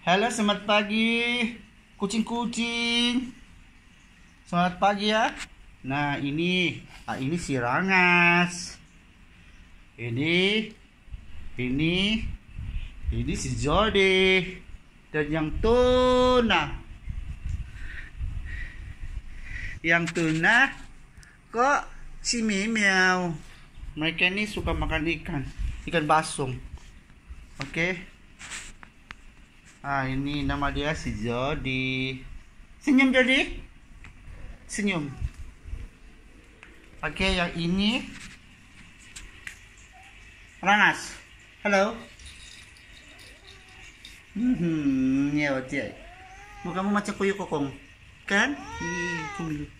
Hello selamat pagi kucing-kucing. Selamat pagi ya. Nah, ini ah, ini si Rangas. Ini ini ini si Jody dan yang tuna. Yang tuna kok si Mimiau. Mereka ini suka makan ikan, ikan basung. Oke. Okay. Ha, ini nama dia si Jody. Senyum Jody. Senyum. Okey, yang ini Rangas. Hello. Hmm, ni apa dia? Muka kamu macam kuyuk kokong. Kan? Hmm, kumilu.